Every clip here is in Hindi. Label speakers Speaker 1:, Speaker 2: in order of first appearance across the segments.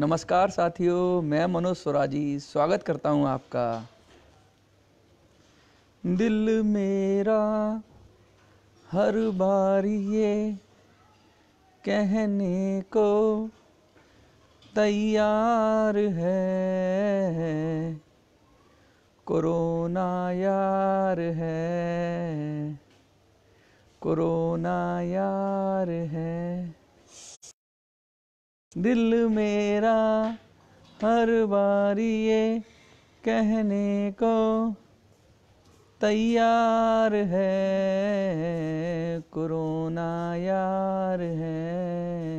Speaker 1: नमस्कार साथियों मैं मनोज स्वराजी स्वागत करता हूं आपका दिल मेरा हर बार ये कहने को तैयार है कोरोना यार है कोरोना यार है दिल मेरा हर बार ये कहने को तैयार है कोरोना यार है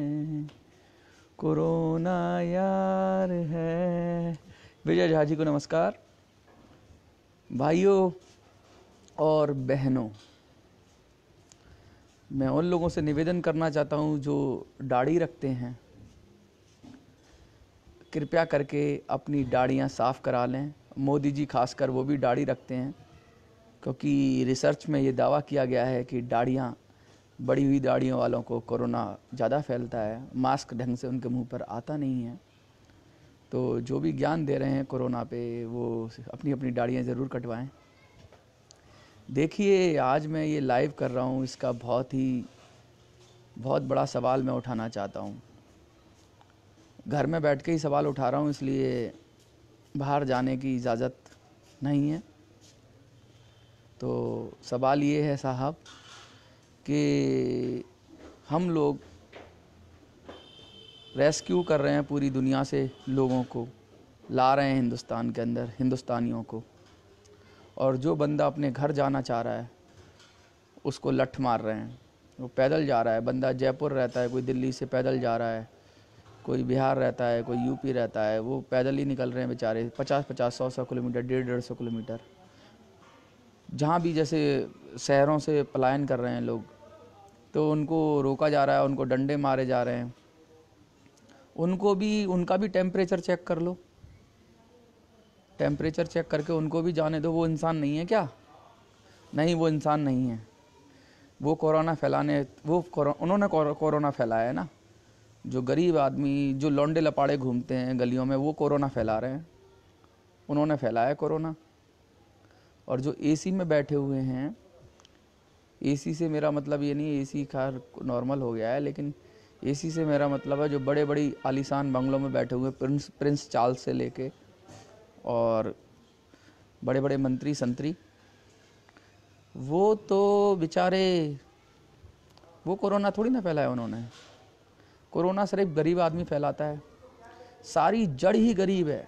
Speaker 1: कोरोना यार है विजय झा जी को नमस्कार भाइयों और बहनों मैं उन लोगों से निवेदन करना चाहता हूँ जो दाढ़ी रखते हैं कृपया करके अपनी दाढ़ियाँ साफ़ करा लें मोदी जी खासकर वो भी दाढ़ी रखते हैं क्योंकि रिसर्च में ये दावा किया गया है कि दाढ़ियाँ बड़ी हुई दाढ़ियों वालों को कोरोना ज़्यादा फैलता है मास्क ढंग से उनके मुंह पर आता नहीं है तो जो भी ज्ञान दे रहे हैं कोरोना पे वो अपनी अपनी दाढ़ियाँ ज़रूर कटवाएं देखिए आज मैं ये लाइव कर रहा हूँ इसका बहुत ही बहुत बड़ा सवाल मैं उठाना चाहता हूँ घर में बैठ के ही सवाल उठा रहा हूँ इसलिए बाहर जाने की इजाज़त नहीं है तो सवाल ये है साहब कि हम लोग रेस्क्यू कर रहे हैं पूरी दुनिया से लोगों को ला रहे हैं हिंदुस्तान के अंदर हिंदुस्तानियों को और जो बंदा अपने घर जाना चाह रहा है उसको लठ मार रहे हैं वो पैदल जा रहा है बंदा जयपुर रहता है कोई दिल्ली से पैदल जा रहा है कोई बिहार रहता है कोई यूपी रहता है वो पैदल ही निकल रहे हैं बेचारे पचास पचास सौ सौ किलोमीटर डेढ़ डेढ़ सौ किलोमीटर जहाँ भी जैसे शहरों से पलायन कर रहे हैं लोग तो उनको रोका जा रहा है उनको डंडे मारे जा रहे हैं उनको भी उनका भी टेम्परेचर चेक कर लो टेम्परेचर चेक करके उनको भी जाने दो वो इंसान नहीं है क्या नहीं वो इंसान नहीं है वो कोरोना फैलाने वो उन्होंने कोरोना फैलाया है ना जो गरीब आदमी जो लौंडे लपाड़े घूमते हैं गलियों में वो कोरोना फैला रहे हैं उन्होंने फैलाया कोरोना और जो एसी में बैठे हुए हैं एसी से मेरा मतलब ये नहीं एसी खैर नॉर्मल हो गया है लेकिन एसी से मेरा मतलब है जो बड़े बड़ी आलीशान बंगलों में बैठे हुए प्रिंस प्रिंस चार्ल्स से लेके और बड़े बड़े मंत्री संतरी वो तो बेचारे वो कोरोना थोड़ी ना फैलाया उन्होंने कोरोना सिर्फ गरीब आदमी फैलाता है सारी जड़ ही गरीब है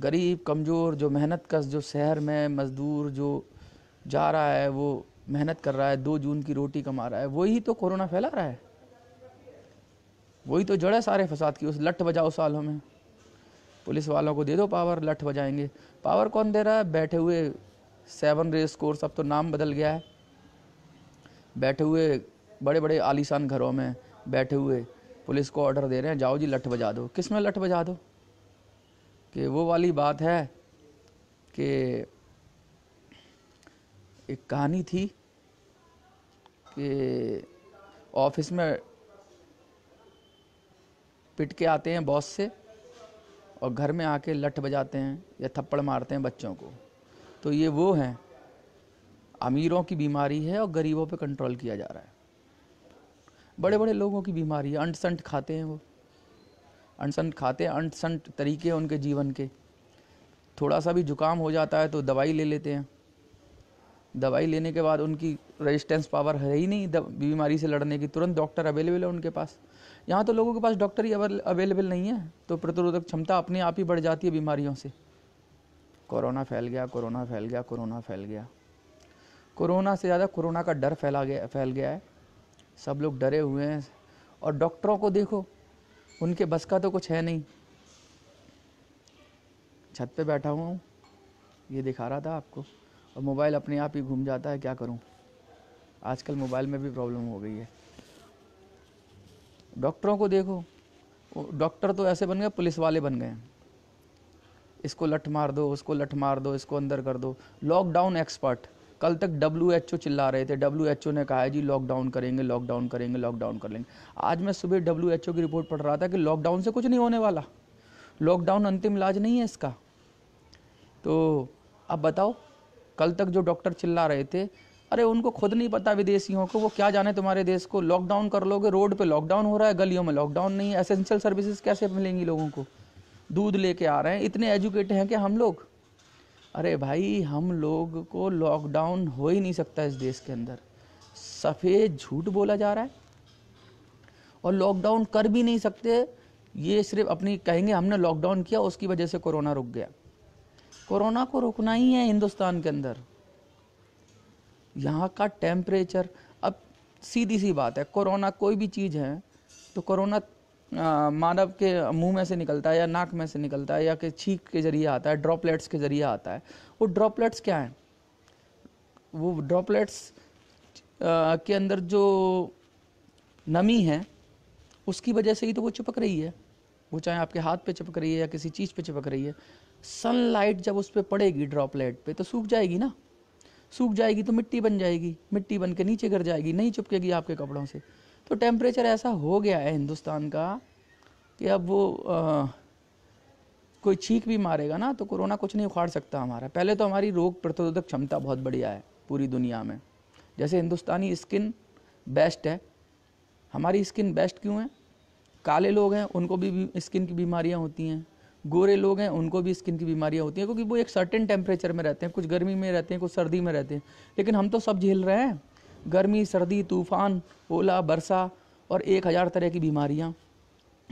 Speaker 1: गरीब कमज़ोर जो मेहनत कस जो शहर में मज़दूर जो जा रहा है वो मेहनत कर रहा है दो जून की रोटी कमा रहा है वही तो कोरोना फैला रहा है वही तो जड़ है सारे फसाद की उस लट बजाओ सालों में पुलिस वालों को दे दो पावर लठ बजाएंगे पावर कौन दे रहा है बैठे हुए सेवन रेस कोर्स अब तो नाम बदल गया है बैठे हुए बड़े बड़े आलीशान घरों में बैठे हुए पुलिस को ऑर्डर दे रहे हैं जाओ जी लठ बजा दो किस में लठ बजा दो कि वो वाली बात है कि एक कहानी थी कि ऑफिस में पिट के आते हैं बॉस से और घर में आके लठ बजाते हैं या थप्पड़ मारते हैं बच्चों को तो ये वो हैं अमीरों की बीमारी है और गरीबों पे कंट्रोल किया जा रहा है बड़े बड़े लोगों की बीमारी है अंटसंट खाते हैं वो अनसंट खाते हैं अनसंट तरीके हैं उनके जीवन के थोड़ा सा भी जुकाम हो जाता है तो दवाई ले लेते हैं दवाई लेने के बाद उनकी रेजिस्टेंस पावर है ही नहीं बीमारी से लड़ने की तुरंत डॉक्टर अवेलेबल है उनके पास यहाँ तो लोगों के पास डॉक्टर ही अवेलेबल नहीं है तो प्रतिरोधक क्षमता अपने आप ही बढ़ जाती है बीमारियों से कोरोना फैल गया कोरोना फैल गया कोरोना फैल गया कोरोना से ज़्यादा कोरोना का डर फैला गया फैल गया है सब लोग डरे हुए हैं और डॉक्टरों को देखो उनके बस का तो कुछ है नहीं छत पे बैठा हुआ हूँ ये दिखा रहा था आपको और मोबाइल अपने आप ही घूम जाता है क्या करूँ आजकल मोबाइल में भी प्रॉब्लम हो गई है डॉक्टरों को देखो डॉक्टर तो ऐसे बन गए पुलिस वाले बन गए इसको लठ मार दो उसको लठ मार दो इसको अंदर कर दो लॉकडाउन एक्सपर्ट कल तक डब्ल्यू एच ओ चिल्ला रहे थे डब्ल्यू एच ओ ने कहा है जी लॉकडाउन करेंगे लॉकडाउन करेंगे लॉकडाउन कर लेंगे आज मैं सुबह डब्ल्यू एच ओ की रिपोर्ट पढ़ रहा था कि लॉकडाउन से कुछ नहीं होने वाला लॉकडाउन अंतिम इलाज नहीं है इसका तो अब बताओ कल तक जो डॉक्टर चिल्ला रहे थे अरे उनको खुद नहीं पता विदेशियों को वो क्या जाने तुम्हारे देश को लॉकडाउन कर लोगे रोड पे लॉकडाउन हो रहा है गलियों में लॉकडाउन नहीं है एसेंशियल सर्विसेज कैसे मिलेंगी लोगों को दूध लेके आ रहे हैं इतने एजुकेट हैं कि हम लोग अरे भाई हम लोग को लॉकडाउन हो ही नहीं सकता इस देश के अंदर सफ़ेद झूठ बोला जा रहा है और लॉकडाउन कर भी नहीं सकते ये सिर्फ अपनी कहेंगे हमने लॉकडाउन किया उसकी वजह से कोरोना रुक गया कोरोना को रोकना ही है हिंदुस्तान के अंदर यहाँ का टेम्परेचर अब सीधी सी बात है कोरोना कोई भी चीज़ है तो कोरोना मानव के मुंह में से निकलता है या नाक में से निकलता है या कि छींक के जरिए आता है ड्रॉपलेट्स के जरिए आता है वो ड्रॉपलेट्स क्या हैं वो ड्रॉपलेट्स के अंदर जो नमी है उसकी वजह से ही तो वो चिपक रही है वो चाहे आपके हाथ पे चिपक रही है या किसी चीज़ पे चिपक रही है सनलाइट जब उस पर पड़ेगी ड्रॉपलेट पे तो सूख जाएगी ना सूख जाएगी तो मिट्टी बन जाएगी मिट्टी बन के नीचे गिर जाएगी नहीं चिपकेगी आपके कपड़ों से तो टेम्परेचर ऐसा हो गया है हिंदुस्तान का कि अब वो आ, कोई चीख भी मारेगा ना तो कोरोना कुछ नहीं उखाड़ सकता हमारा पहले तो हमारी रोग प्रतिरोधक क्षमता बहुत बढ़िया है पूरी दुनिया में जैसे हिंदुस्तानी स्किन बेस्ट है हमारी स्किन बेस्ट क्यों है काले लोग हैं उनको भी स्किन की बीमारियां होती हैं गोरे लोग हैं उनको भी स्किन की बीमारियाँ होती हैं क्योंकि वो एक सर्टेन टेम्परेचर में रहते हैं कुछ गर्मी में रहते हैं कुछ सर्दी में रहते हैं लेकिन हम तो सब झेल रहे हैं गर्मी सर्दी तूफान ओला बरसा और एक हज़ार तरह की बीमारियाँ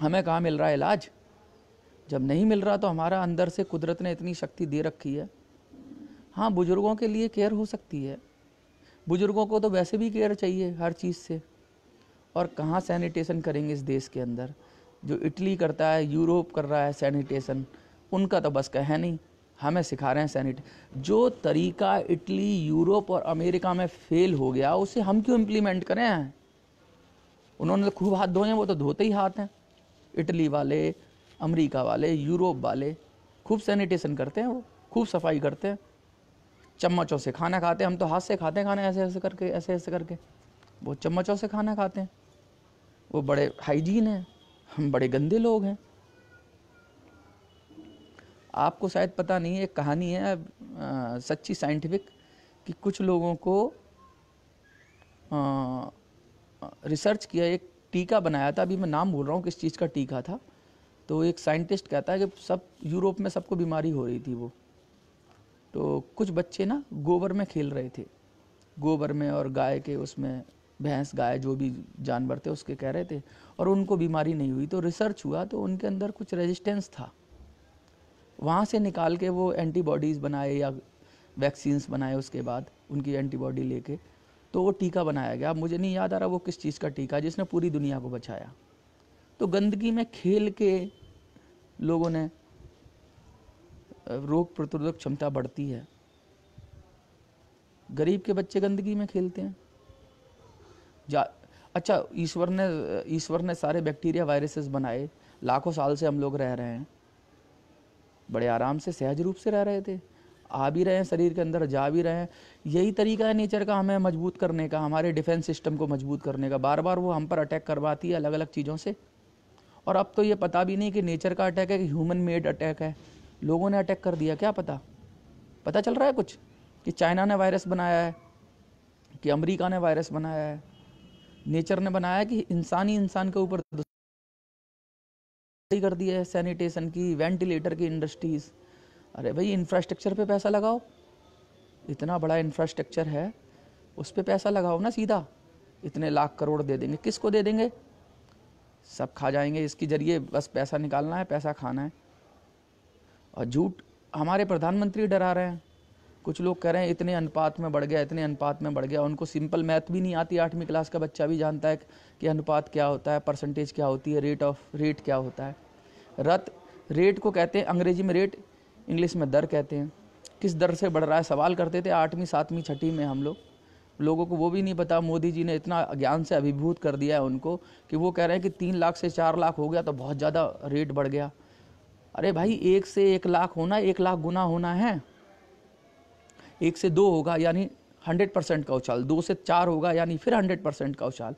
Speaker 1: हमें कहाँ मिल रहा है इलाज जब नहीं मिल रहा तो हमारा अंदर से कुदरत ने इतनी शक्ति दे रखी है हाँ बुज़ुर्गों के लिए केयर हो सकती है बुज़ुर्गों को तो वैसे भी केयर चाहिए हर चीज़ से और कहाँ सैनिटेशन करेंगे इस देश के अंदर जो इटली करता है यूरोप कर रहा है सैनिटेशन उनका तो बस कहे नहीं हमें सिखा रहे हैं सैनिट जो तरीका इटली यूरोप और अमेरिका में फेल हो गया उसे हम क्यों इम्प्लीमेंट करें हैं उन्होंने तो खूब हाथ धोए हैं वो तो धोते ही हाथ हैं इटली वाले अमेरिका वाले यूरोप वाले खूब सैनिटेशन करते हैं वो खूब सफाई करते हैं चम्मचों से खाना खाते हैं हम तो हाथ से खाते हैं खाना ऐसे ऐसे करके ऐसे ऐसे करके वो चम्मचों से खाना खाते हैं वो बड़े हाइजीन हैं हम बड़े गंदे लोग हैं आपको शायद पता नहीं है कहानी है आ, सच्ची साइंटिफिक कि कुछ लोगों को आ, रिसर्च किया एक टीका बनाया था अभी मैं नाम भूल रहा हूँ किस चीज़ का टीका था तो एक साइंटिस्ट कहता है कि सब यूरोप में सबको बीमारी हो रही थी वो तो कुछ बच्चे ना गोबर में खेल रहे थे गोबर में और गाय के उसमें भैंस गाय जो भी जानवर थे उसके कह रहे थे और उनको बीमारी नहीं हुई तो रिसर्च हुआ तो उनके अंदर कुछ रेजिस्टेंस था वहाँ से निकाल के वो एंटीबॉडीज़ बनाए या वैक्सीन्स बनाए उसके बाद उनकी एंटीबॉडी लेके तो वो टीका बनाया गया मुझे नहीं याद आ रहा वो किस चीज़ का टीका जिसने पूरी दुनिया को बचाया तो गंदगी में खेल के लोगों ने रोग प्रतिरोधक क्षमता बढ़ती है गरीब के बच्चे गंदगी में खेलते हैं जा अच्छा ईश्वर ने ईश्वर ने सारे बैक्टीरिया वायरसेस बनाए लाखों साल से हम लोग रह रहे हैं बड़े आराम से सहज रूप से रह रहे थे आ भी रहे हैं शरीर के अंदर जा भी रहे हैं यही तरीका है नेचर का हमें मजबूत करने का हमारे डिफेंस सिस्टम को मजबूत करने का बार बार वो हम पर अटैक करवाती है अलग अलग चीज़ों से और अब तो ये पता भी नहीं कि नेचर का अटैक है कि ह्यूमन मेड अटैक है लोगों ने अटैक कर दिया क्या पता पता चल रहा है कुछ कि चाइना ने वायरस बनाया है कि अमेरिका ने वायरस बनाया है नेचर ने बनाया कि इंसान ही इंसान के ऊपर कर दिया है सैनिटेशन की वेंटिलेटर की इंडस्ट्रीज़ अरे भाई इंफ्रास्ट्रक्चर पे पैसा लगाओ इतना बड़ा इंफ्रास्ट्रक्चर है उस पर पैसा लगाओ ना सीधा इतने लाख करोड़ दे देंगे किसको दे देंगे सब खा जाएंगे इसके जरिए बस पैसा निकालना है पैसा खाना है और झूठ हमारे प्रधानमंत्री डरा रहे हैं कुछ लोग कह रहे हैं इतने अनुपात में बढ़ गया इतने अनुपात में बढ़ गया उनको सिंपल मैथ भी नहीं आती आठवीं क्लास का बच्चा भी जानता है कि अनुपात क्या होता है परसेंटेज क्या होती है रेट ऑफ रेट क्या होता है रत रेट को कहते हैं अंग्रेजी में रेट इंग्लिश में दर कहते हैं किस दर से बढ़ रहा है सवाल करते थे आठवीं सातवीं छठी में हम लोग लोगों को वो भी नहीं पता मोदी जी ने इतना ज्ञान से अभिभूत कर दिया है उनको कि वो कह रहे हैं कि तीन लाख से चार लाख हो गया तो बहुत ज़्यादा रेट बढ़ गया अरे भाई एक से एक लाख होना एक लाख गुना होना है एक से दो होगा यानी हंड्रेड परसेंट का उछाल दो से चार होगा यानी फिर हंड्रेड परसेंट का उछाल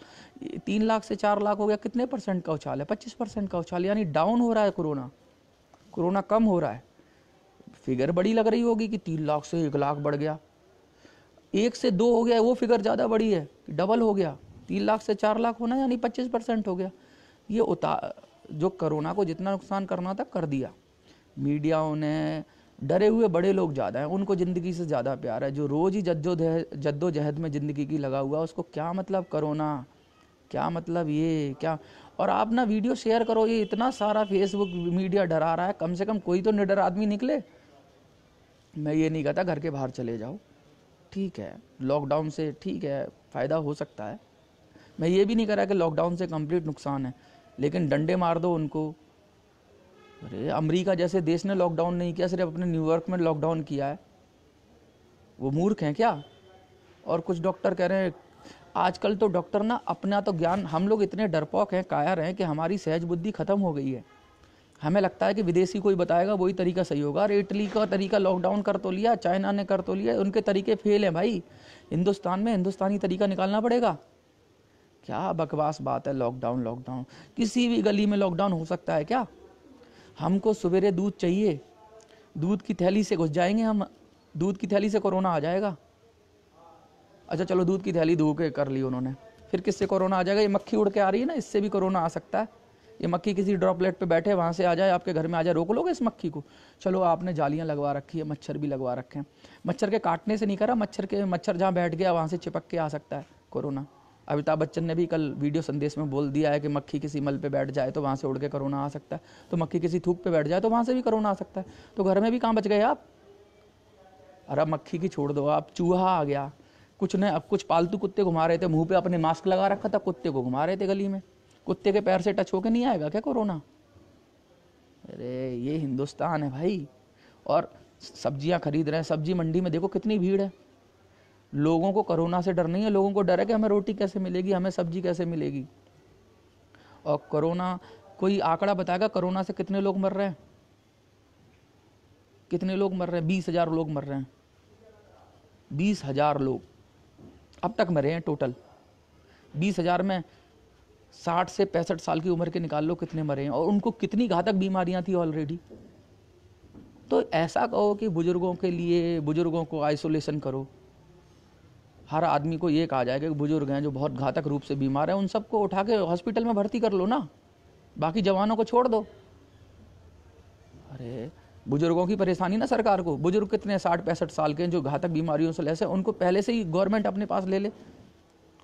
Speaker 1: तीन लाख से चार लाख हो गया कितने परसेंट का उछाल है पच्चीस परसेंट का उछाल यानी डाउन हो रहा है कोरोना कोरोना कम हो रहा है फिगर बड़ी लग रही होगी कि तीन लाख से एक लाख बढ़ गया एक से दो हो गया वो फिगर ज़्यादा बड़ी है डबल हो गया तीन लाख से चार लाख होना यानी पच्चीस परसेंट हो गया ये उतार जो कोरोना को जितना नुकसान करना था कर दिया मीडियाओं ने डरे हुए बड़े लोग ज़्यादा हैं उनको ज़िंदगी से ज़्यादा प्यार है जो रोज़ ही जद्दोजहद जद्दोजहद में ज़िंदगी की लगा हुआ उसको क्या मतलब करोना क्या मतलब ये क्या और आप ना वीडियो शेयर करो ये इतना सारा फेसबुक मीडिया डरा रहा है कम से कम कोई तो निडर आदमी निकले मैं ये नहीं कहता घर के बाहर चले जाओ ठीक है लॉकडाउन से ठीक है फ़ायदा हो सकता है मैं ये भी नहीं कह रहा कि लॉकडाउन से कंप्लीट नुकसान है लेकिन डंडे मार दो उनको अरे अमेरिका जैसे देश ने लॉकडाउन नहीं किया सिर्फ अपने न्यूयॉर्क में लॉकडाउन किया है वो मूर्ख हैं क्या और कुछ डॉक्टर कह रहे हैं आजकल तो डॉक्टर ना अपना तो ज्ञान हम लोग इतने डरपोक हैं कायर हैं कि हमारी सहज बुद्धि खत्म हो गई है हमें लगता है कि विदेशी कोई बताएगा वही तरीका सही होगा अरे इटली का तरीका लॉकडाउन कर तो लिया चाइना ने कर तो लिया उनके तरीके फेल हैं भाई हिंदुस्तान में हिंदुस्तानी तरीका निकालना पड़ेगा क्या बकवास बात है लॉकडाउन लॉकडाउन किसी भी गली में लॉकडाउन हो सकता है क्या हमको सवेरे दूध चाहिए दूध की थैली से घुस जाएंगे हम दूध की थैली से कोरोना आ जाएगा अच्छा चलो दूध की थैली धो के कर ली उन्होंने फिर किससे कोरोना आ जाएगा ये मक्खी उड़ के आ रही है ना इससे भी कोरोना आ सकता है ये मक्खी किसी ड्रॉपलेट पे बैठे वहाँ से आ जाए आपके घर में आ जाए रोक लोगे इस मक्खी को चलो आपने जालियाँ लगवा रखी है मच्छर भी लगवा रखे हैं मच्छर के काटने से नहीं करा मच्छर के मच्छर जहाँ बैठ गया वहाँ से चिपक के आ सकता है कोरोना अमिताभ बच्चन ने भी कल वीडियो संदेश में बोल दिया है कि मक्खी किसी मल पे बैठ जाए तो वहाँ से उड़ के कोरोना आ सकता है तो मक्खी किसी थूक पे बैठ जाए तो वहाँ से भी कोरोना आ सकता है तो घर में भी कहाँ बच गए आप अरे मक्खी की छोड़ दो आप चूहा आ गया कुछ ने अब कुछ पालतू कुत्ते घुमा रहे थे मुंह पे अपने मास्क लगा रखा था कुत्ते को घुमा रहे थे गली में कुत्ते के पैर से टच होके नहीं आएगा क्या कोरोना अरे ये हिंदुस्तान है भाई और सब्जियां खरीद रहे हैं सब्जी मंडी में देखो कितनी भीड़ है लोगों को कोरोना से डर नहीं है लोगों को डर है कि हमें रोटी कैसे मिलेगी हमें सब्जी कैसे मिलेगी और कोरोना कोई आंकड़ा बताएगा कोरोना से कितने लोग मर रहे हैं कितने लोग मर रहे हैं बीस हज़ार लोग मर रहे हैं बीस हज़ार लोग अब तक मरे हैं टोटल बीस हज़ार में साठ से पैंसठ साल की उम्र के निकाल लो कितने मरे हैं और उनको कितनी घातक बीमारियां थी ऑलरेडी तो ऐसा कहो कि बुज़ुर्गों के लिए बुज़ुर्गों को आइसोलेशन करो हर आदमी को ये कहा जाएगा कि बुजुर्ग हैं जो बहुत घातक रूप से बीमार हैं उन सबको उठा के हॉस्पिटल में भर्ती कर लो ना बाकी जवानों को छोड़ दो अरे बुजुर्गों की परेशानी ना सरकार को बुजुर्ग कितने साठ पैंसठ साल के हैं जो घातक बीमारियों से लैस हैं उनको पहले से ही गवर्नमेंट अपने पास ले ले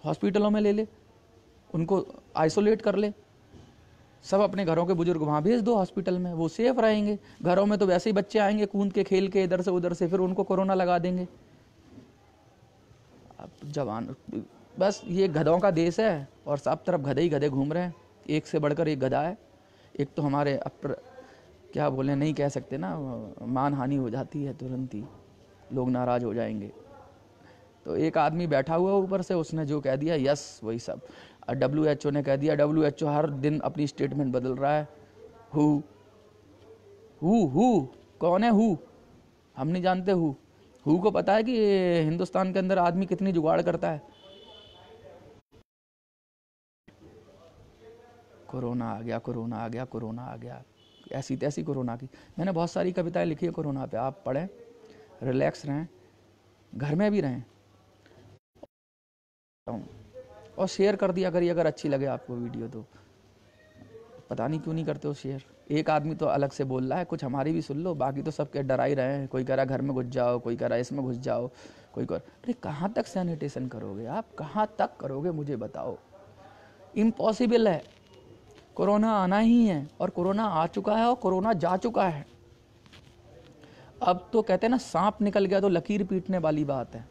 Speaker 1: हॉस्पिटलों में ले ले उनको आइसोलेट कर ले सब अपने घरों के बुजुर्ग वहाँ भेज दो हॉस्पिटल में वो सेफ रहेंगे घरों में तो वैसे ही बच्चे आएंगे कूद के खेल के इधर से उधर से फिर उनको कोरोना लगा देंगे जवान बस ये गधों का देश है और सब तरफ गधे ही गधे घूम रहे हैं एक से बढ़कर एक गधा है एक तो हमारे अपर क्या बोले नहीं कह सकते ना मान हानि हो जाती है तुरंत ही लोग नाराज़ हो जाएंगे तो एक आदमी बैठा हुआ ऊपर से उसने जो कह दिया यस वही सब डब्ल्यू एच ओ ने कह दिया डब्ल्यू एच ओ हर दिन अपनी स्टेटमेंट बदल रहा है हु हु हु कौन है हु हम नहीं जानते हु हु को पता है कि हिंदुस्तान के अंदर आदमी कितनी जुगाड़ करता है कोरोना आ गया कोरोना आ गया कोरोना आ गया ऐसी तैसी कोरोना की मैंने बहुत सारी कविताएं लिखी है कोरोना पे आप पढ़ें रिलैक्स रहें घर में भी रहें और शेयर कर दिया करिए अगर अच्छी लगे आपको वीडियो तो पता नहीं क्यों नहीं करते हो शेयर एक आदमी तो अलग से बोल रहा है कुछ हमारी भी सुन लो बाकी तो के डरा ही रहे हैं कोई कह रहा घर में घुस जाओ कोई कह रहा इसमें घुस जाओ कोई कह अरे कहाँ तक सैनिटेशन करोगे आप कहाँ तक करोगे मुझे बताओ इम्पॉसिबल है कोरोना आना ही है और कोरोना आ चुका है और कोरोना जा चुका है अब तो कहते हैं ना सांप निकल गया तो लकीर पीटने वाली बात है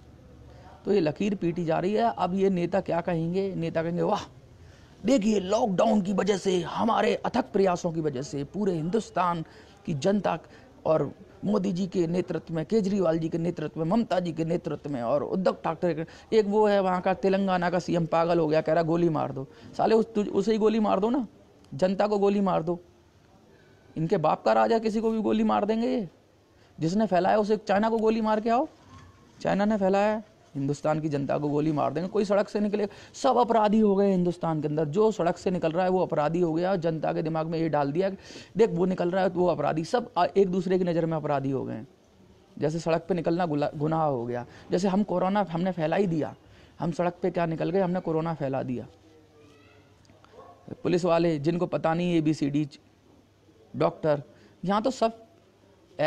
Speaker 1: तो ये लकीर पीटी जा रही है अब ये नेता क्या कहेंगे नेता कहेंगे वाह देखिए लॉकडाउन की वजह से हमारे अथक प्रयासों की वजह से पूरे हिंदुस्तान की जनता और मोदी जी के नेतृत्व में केजरीवाल जी के नेतृत्व में ममता जी के नेतृत्व में और उद्धव ठाकरे के एक वो है वहाँ का तेलंगाना का सीएम पागल हो गया कह रहा गोली मार दो साले उस उसे ही गोली मार दो ना जनता को गोली मार दो इनके बाप का राजा किसी को भी गोली मार देंगे ये जिसने फैलाया उसे चाइना को गोली मार के आओ चाइना ने फैलाया हिंदुस्तान की जनता को गोली मार देंगे कोई सड़क से निकले सब अपराधी हो गए हिंदुस्तान के अंदर जो सड़क से निकल रहा है वो अपराधी हो गया जनता के दिमाग में ये डाल दिया देख वो निकल रहा है तो वो अपराधी सब एक दूसरे की नज़र में अपराधी हो गए जैसे सड़क पर निकलना गुनाह हो गया जैसे हम कोरोना हमने फैला ही दिया हम सड़क पर क्या निकल गए हमने कोरोना फैला दिया पुलिस वाले जिनको पता नहीं A B C D doctor यहाँ तो सब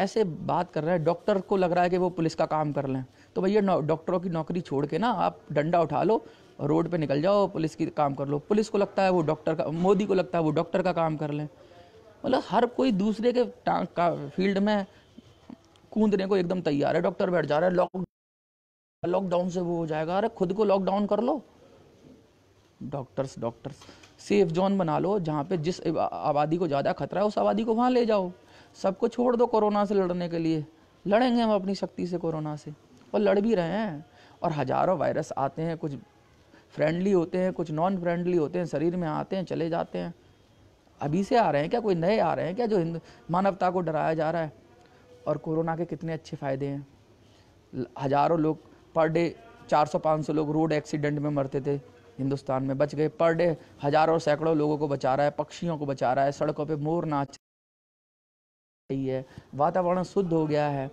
Speaker 1: ऐसे बात कर रहे हैं डॉक्टर को लग रहा है कि वो पुलिस का काम कर लें तो भैया डॉक्टरों की नौकरी छोड़ के ना आप डंडा उठा लो रोड पे निकल जाओ पुलिस की काम कर लो पुलिस को लगता है वो डॉक्टर का मोदी को लगता है वो डॉक्टर का काम कर लें मतलब हर कोई दूसरे के का फील्ड में कूदने को एकदम तैयार है डॉक्टर बैठ जा रहा है लॉक लॉकडाउन से वो हो जाएगा अरे खुद को लॉकडाउन कर लो डॉक्टर्स डॉक्टर्स सेफ जोन बना लो जहाँ पे जिस आबादी को ज़्यादा खतरा है उस आबादी को वहाँ ले जाओ सबको छोड़ दो कोरोना से लड़ने के लिए लड़ेंगे हम अपनी शक्ति से कोरोना से और लड़ भी रहे हैं और हज़ारों वायरस आते हैं कुछ फ्रेंडली होते हैं कुछ नॉन फ्रेंडली होते हैं शरीर में आते हैं चले जाते हैं अभी से आ रहे हैं क्या कोई नए आ रहे हैं क्या जो मानवता को डराया जा रहा है और कोरोना के कितने अच्छे फ़ायदे हैं हज़ारों लोग पर डे 400-500 लोग रोड एक्सीडेंट में मरते थे हिंदुस्तान में बच गए पर डे हज़ारों सैकड़ों लोगों को बचा रहा है पक्षियों को बचा रहा है सड़कों पर मोर नाच रही है वातावरण शुद्ध हो गया है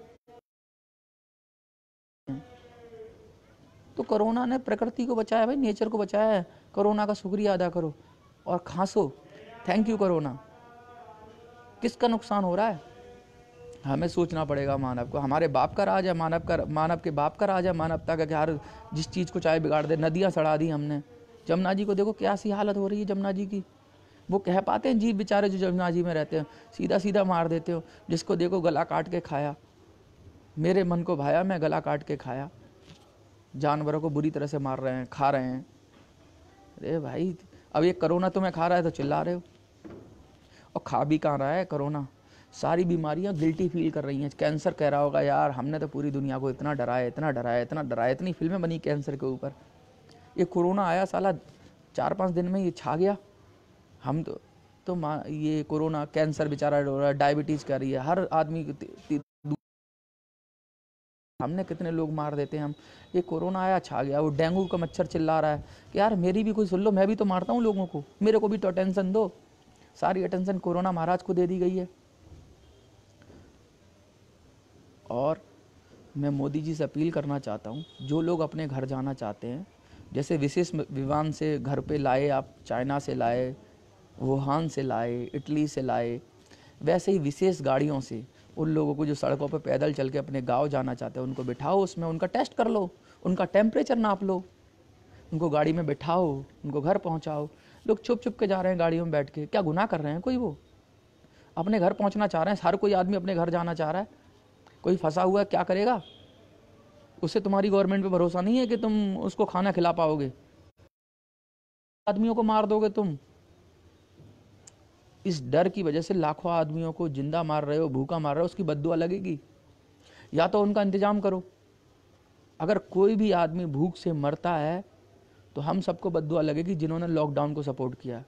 Speaker 1: तो कोरोना ने प्रकृति को बचाया भाई नेचर को बचाया है कोरोना का शुक्रिया अदा करो और खांसो थैंक यू कोरोना किसका नुकसान हो रहा है हमें सोचना पड़ेगा मानव को हमारे बाप का राज है मानव का मानव के बाप का राज है मानवता का हर जिस चीज़ को चाहे बिगाड़ दे नदियाँ सड़ा दी हमने जमुना जी को देखो क्या सी हालत हो रही है जमुना जी की वो कह पाते हैं जी बेचारे जो जमुना जी में रहते हैं सीधा सीधा मार देते हो जिसको देखो गला काट के खाया मेरे मन को भाया मैं गला काट के खाया जानवरों को बुरी तरह से मार रहे हैं खा रहे हैं अरे भाई अब ये करोना तुम्हें खा रहा है तो चिल्ला रहे हो और खा भी कहाँ रहा है करोना सारी बीमारियाँ गिल्टी फील कर रही हैं कैंसर कह रहा होगा यार हमने तो पूरी दुनिया को इतना डराया इतना डराया इतना डराया इतनी फिल्में बनी कैंसर के ऊपर ये कोरोना आया साला चार पाँच दिन में ये छा गया हम तो तो माँ ये कोरोना कैंसर बेचारा रहा है डायबिटीज़ कर रही है हर आदमी हमने कितने लोग मार देते हैं हम ये कोरोना आया छा गया वो डेंगू का मच्छर चिल्ला रहा है कि यार मेरी भी कोई सुन लो मैं भी तो मारता हूँ लोगों को मेरे को भी तो अटेंशन दो सारी अटेंशन कोरोना महाराज को दे दी गई है और मैं मोदी जी से अपील करना चाहता हूँ जो लोग अपने घर जाना चाहते हैं जैसे विशेष विमान से घर पे लाए आप चाइना से लाए वुहान से लाए इटली से लाए वैसे ही विशेष गाड़ियों से उन लोगों को जो सड़कों पर पैदल चल के अपने गाँव जाना चाहते हैं उनको बिठाओ उसमें उनका टेस्ट कर लो उनका टेम्परेचर नाप लो उनको गाड़ी में बिठाओ उनको घर पहुँचाओ लोग छुप छुप के जा रहे हैं गाड़ियों में बैठ के क्या गुनाह कर रहे हैं कोई वो अपने घर पहुंचना चाह रहे हैं हर कोई आदमी अपने घर जाना चाह रहा है कोई फंसा हुआ है क्या करेगा उससे तुम्हारी गवर्नमेंट पे भरोसा नहीं है कि तुम उसको खाना खिला पाओगे आदमियों को मार दोगे तुम इस डर की वजह से लाखों आदमियों को जिंदा मार रहे हो भूखा मार रहे हो उसकी बद्दुआ लगेगी या तो उनका इंतजाम करो अगर कोई भी आदमी भूख से मरता है तो हम सबको बद्दुआ लगेगी जिन्होंने लॉकडाउन को सपोर्ट किया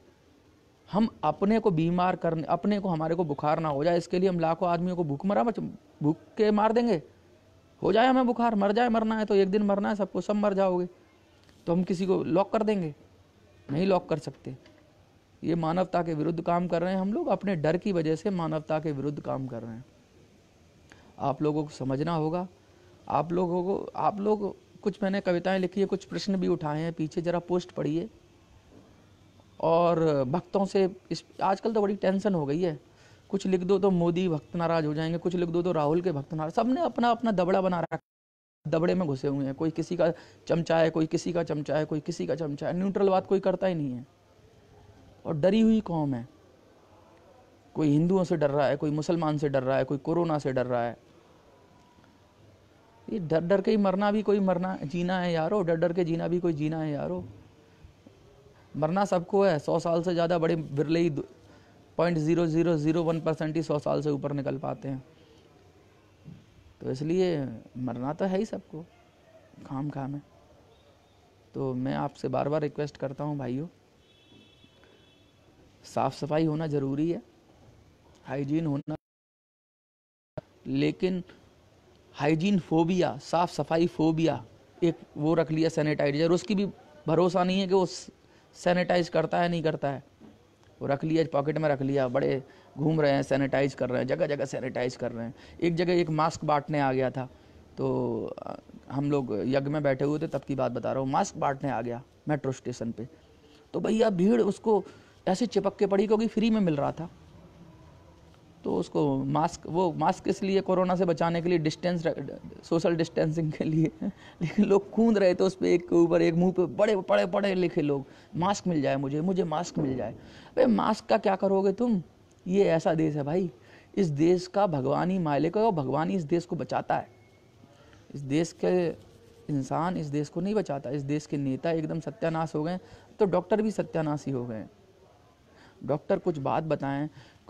Speaker 1: हम अपने को बीमार करने अपने को हमारे को बुखार ना हो जाए इसके लिए हम लाखों आदमियों को भूख मरा भूख के मार देंगे हो जाए हमें बुखार मर जाए मरना है तो एक दिन मरना है सबको सब मर जाओगे तो हम किसी को लॉक कर देंगे नहीं लॉक कर सकते ये मानवता के विरुद्ध काम कर रहे हैं हम लोग अपने डर की वजह से मानवता के विरुद्ध काम कर रहे हैं आप लोगों को समझना होगा आप लोगों को आप लोग कुछ मैंने कविताएं लिखी है कुछ प्रश्न भी उठाए हैं पीछे ज़रा पोस्ट पढ़िए और भक्तों से इस आजकल तो बड़ी टेंशन हो गई है कुछ लिख दो तो मोदी भक्त नाराज हो जाएंगे कुछ लिख दो तो राहुल के भक्त नाराज सब ने अपना अपना दबड़ा बना रखा दबड़े में घुसे हुए हैं कोई किसी का चमचा है कोई किसी का चमचा है कोई किसी का चमचा है न्यूट्रल बात कोई करता ही नहीं है और डरी हुई कौम है कोई हिंदुओं से डर रहा है कोई मुसलमान से डर रहा है कोई कोरोना से डर रहा है ये डर डर के ही मरना भी कोई मरना जीना है यारो डर डर के जीना भी कोई जीना है यारो मरना सबको है सौ साल से ज़्यादा बड़े बिरले ही point zero zero zero one percent ही सौ साल से ऊपर निकल पाते हैं तो इसलिए मरना तो है ही सबको काम काम है तो मैं आपसे बार बार रिक्वेस्ट करता हूँ भाइयों साफ़ सफाई होना ज़रूरी है हाइजीन होना लेकिन हाइजीन फोबिया साफ़ सफाई फोबिया एक वो रख लिया सैनिटाइजर उसकी भी भरोसा नहीं है कि वो सैनिटाइज करता है नहीं करता है वो रख लिया पॉकेट में रख लिया बड़े घूम रहे हैं सैनिटाइज कर रहे हैं जगह जगह सैनिटाइज कर रहे हैं एक जगह एक मास्क बांटने आ गया था तो हम लोग यज्ञ में बैठे हुए थे तब की बात बता रहा हूँ मास्क बांटने आ गया मेट्रो स्टेशन पे तो भैया भीड़ उसको ऐसे चिपक के पड़ी क्योंकि फ्री में मिल रहा था तो उसको मास्क वो मास्क इसलिए लिए कोरोना से बचाने के लिए डिस्टेंस सोशल डिस्टेंसिंग के लिए लेकिन लोग कूद रहे थे उस पर एक के ऊपर एक मुंह पे बड़े पड़े पड़े लिखे लोग मास्क मिल जाए मुझे मुझे मास्क मिल जाए अरे मास्क का क्या करोगे तुम ये ऐसा देश है भाई इस देश का भगवान ही मालिक है और भगवान ही इस देश को बचाता है इस देश के इंसान इस देश को नहीं बचाता इस देश के नेता एकदम सत्यानाश हो गए तो डॉक्टर भी सत्यानाश ही हो गए डॉक्टर कुछ बात बताएं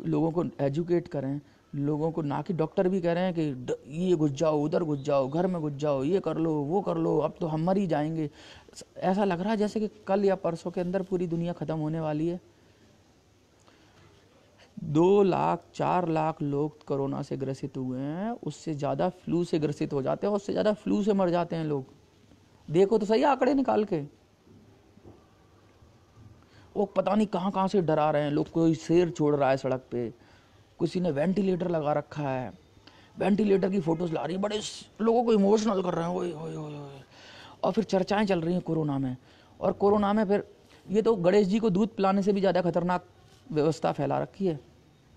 Speaker 1: लोगों को एजुकेट करें लोगों को ना कि डॉक्टर भी कह रहे हैं कि ये घुस जाओ उधर घुस जाओ घर में घुस जाओ ये कर लो वो कर लो अब तो हम मर ही जाएंगे ऐसा लग रहा है जैसे कि कल या परसों के अंदर पूरी दुनिया ख़त्म होने वाली है दो लाख चार लाख लोग कोरोना से ग्रसित हुए हैं उससे ज़्यादा फ्लू से ग्रसित हो जाते हैं उससे ज़्यादा फ्लू से मर जाते हैं लोग देखो तो सही आंकड़े निकाल के वो पता नहीं कहाँ कहाँ से डरा रहे हैं लोग कोई शेर छोड़ रहा है सड़क पे किसी ने वेंटिलेटर लगा रखा है वेंटिलेटर की फ़ोटोज़ ला रही है बड़े लोगों को इमोशनल कर रहे हैं ओए ओए ओए और फिर चर्चाएं चल रही हैं कोरोना में और कोरोना में फिर ये तो गणेश जी को दूध पिलाने से भी ज़्यादा खतरनाक व्यवस्था फैला रखी है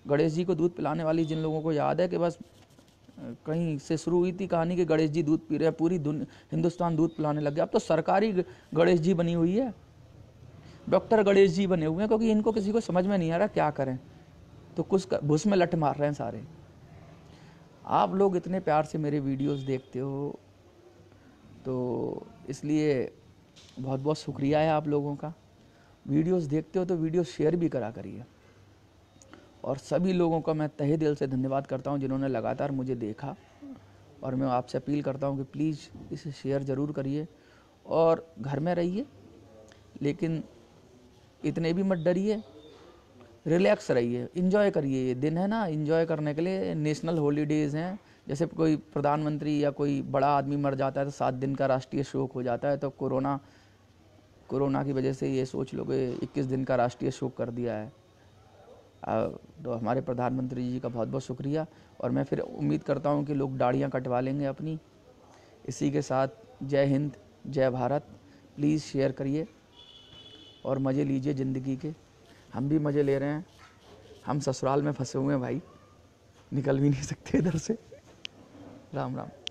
Speaker 1: गणेश जी को दूध पिलाने वाली जिन लोगों को याद है कि बस कहीं से शुरू हुई थी कहानी कि गणेश जी दूध पी रहे हैं पूरी हिंदुस्तान दूध पिलाने लग गया अब तो सरकारी गणेश जी बनी हुई है डॉक्टर गणेश जी बने हुए हैं क्योंकि इनको किसी को समझ में नहीं आ रहा क्या करें तो कुछ घुस में लट मार रहे हैं सारे आप लोग इतने प्यार से मेरे वीडियोस देखते हो तो इसलिए बहुत बहुत शुक्रिया है आप लोगों का वीडियोस देखते हो तो वीडियो शेयर भी करा करिए और सभी लोगों का मैं तहे दिल से धन्यवाद करता हूँ जिन्होंने लगातार मुझे देखा और मैं आपसे अपील करता हूँ कि प्लीज़ इसे शेयर ज़रूर करिए और घर में रहिए लेकिन इतने भी मत डरिए रिलैक्स रहिए इन्जॉय करिए ये दिन है ना इन्जॉय करने के लिए नेशनल हॉलीडेज़ हैं जैसे कोई प्रधानमंत्री या कोई बड़ा आदमी मर जाता है तो सात दिन का राष्ट्रीय शोक हो जाता है तो कोरोना कोरोना की वजह से ये सोच लो कि इक्कीस दिन का राष्ट्रीय शोक कर दिया है तो हमारे प्रधानमंत्री जी का बहुत बहुत शुक्रिया और मैं फिर उम्मीद करता हूँ कि लोग दाढ़ियाँ कटवा लेंगे अपनी इसी के साथ जय हिंद जय भारत प्लीज़ शेयर करिए और मज़े लीजिए ज़िंदगी के हम भी मज़े ले रहे हैं हम ससुराल में फंसे हुए हैं भाई निकल भी नहीं सकते इधर से राम राम